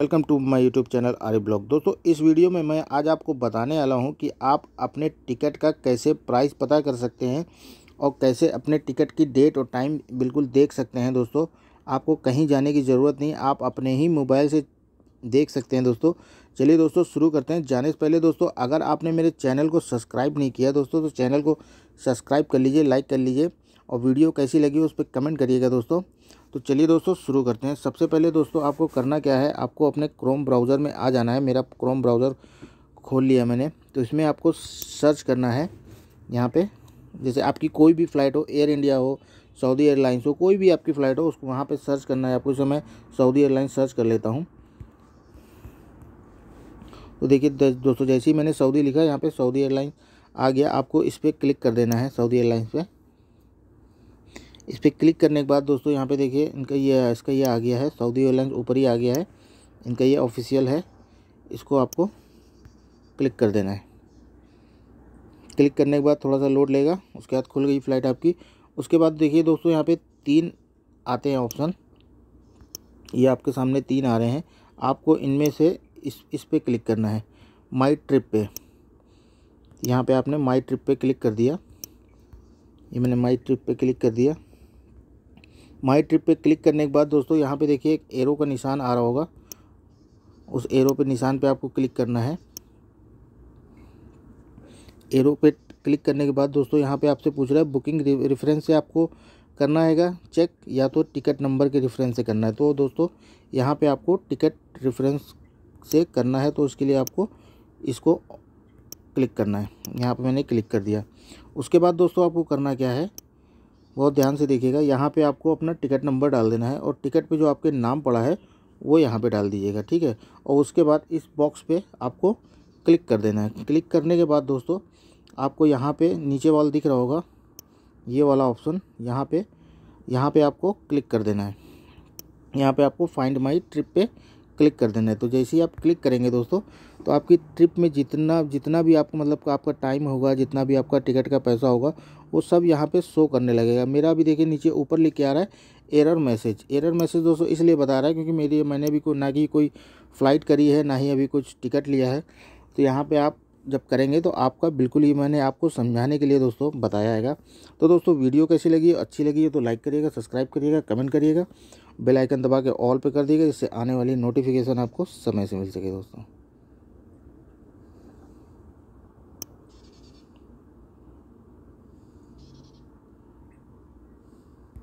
welcome to my YouTube channel Arya blog दोस्तों इस video में मैं आज आपको बताने वाला हूं कि आप अपने टिकट का कैसे प्राइस पता कर सकते हैं और कैसे अपने टिकट की डेट और टाइम बिल्कुल देख सकते हैं दोस्तों आपको कहीं जाने की ज़रूरत नहीं आप अपने ही मोबाइल से देख सकते हैं दोस्तों चलिए दोस्तों शुरू करते हैं जाने से पहले दोस्तों अगर आपने मेरे चैनल को सब्सक्राइब नहीं किया दोस्तों तो चैनल को सब्सक्राइब कर लीजिए लाइक कर लीजिए और वीडियो कैसी लगी उस पर कमेंट करिएगा दोस्तों तो चलिए दोस्तों शुरू करते हैं सबसे पहले दोस्तों आपको करना क्या है आपको अपने क्रोम ब्राउज़र में आ जाना है मेरा क्रोम ब्राउज़र खोल लिया मैंने तो इसमें आपको सर्च करना है यहाँ पे जैसे आपकी कोई भी फ़्लाइट हो एयर इंडिया हो सऊदी एयरलाइंस हो कोई भी आपकी फ़्लाइट हो उसको वहाँ पर सर्च करना है आपको इसे मैं सऊदी एयरलाइंस सर्च कर लेता हूँ तो देखिए दोस्तों जैसे ही मैंने सऊदी लिखा यहाँ पर सऊदी एयरलाइंस आ गया आपको इस पर क्लिक कर देना है सऊदी एयरलाइंस पर इस पर क्लिक करने के बाद दोस्तों यहाँ पे देखिए इनका ये इसका ये आ गया है सऊदी एयरलाइंस ऊपर ही आ गया है इनका ये ऑफिशियल है इसको आपको क्लिक कर देना है क्लिक करने के बाद थोड़ा सा लोड लेगा उसके बाद खुल गई फ्लाइट आपकी उसके बाद देखिए दोस्तों यहाँ पे तीन आते हैं ऑप्शन ये आपके सामने तीन आ रहे हैं आपको इनमें से इस इस पर क्लिक करना है माई ट्रिप पे यहाँ पे आपने माई ट्रिप पे क्लिक कर दिया ये मैंने माई ट्रिप पे क्लिक कर दिया माई ट्रिप पे क्लिक करने के बाद दोस्तों यहाँ पे देखिए एक एरो का निशान आ रहा होगा उस एरो पे निशान पे आपको क्लिक करना है एरो पे क्लिक करने के बाद दोस्तों यहाँ पे आपसे पूछ रहा है बुकिंग रेफरेंस से आपको करना हैगा चेक या तो टिकट नंबर के रेफरेंस से करना है तो दोस्तों यहाँ पे आपको टिकट रेफरेंस से करना है तो उसके लिए आपको इसको क्लिक करना है यहाँ पे मैंने क्लिक कर दिया उसके बाद दोस्तों आपको करना क्या है बहुत ध्यान से देखिएगा यहाँ पे आपको अपना टिकट नंबर डाल देना है और टिकट पे जो आपके नाम पड़ा है वो यहाँ पे डाल दीजिएगा ठीक है और उसके बाद इस बॉक्स पे आपको क्लिक कर देना है क्लिक करने के बाद दोस्तों आपको यहाँ पे नीचे वाला दिख रहा होगा ये वाला ऑप्शन यहाँ पे यहाँ पे आपको क्लिक कर देना है यहाँ पे आपको फाइंड माई ट्रिप पे क्लिक कर देना है तो जैसे ही आप क्लिक करेंगे दोस्तों तो आपकी ट्रिप में जितना जितना भी आपको मतलब आपका टाइम होगा जितना भी आपका टिकट का पैसा होगा वो सब यहाँ पे शो करने लगेगा मेरा अभी देखिए नीचे ऊपर लिख के आ रहा है एरर मैसेज एरर मैसेज दोस्तों इसलिए बता रहा है क्योंकि मेरी मैंने भी को ना कि कोई फ़्लाइट करी है ना ही अभी कुछ टिकट लिया है तो यहाँ पर आप जब करेंगे तो आपका बिल्कुल ही मैंने आपको समझाने के लिए दोस्तों बताया है तो दोस्तों वीडियो कैसी लगी अच्छी लगी है तो लाइक करिएगा सब्सक्राइब करिएगा कमेंट करिएगा बेल आइकन दबा के ऑल पे कर दीजिएगा जिससे आने वाली नोटिफिकेशन आपको समय से मिल सके दोस्तों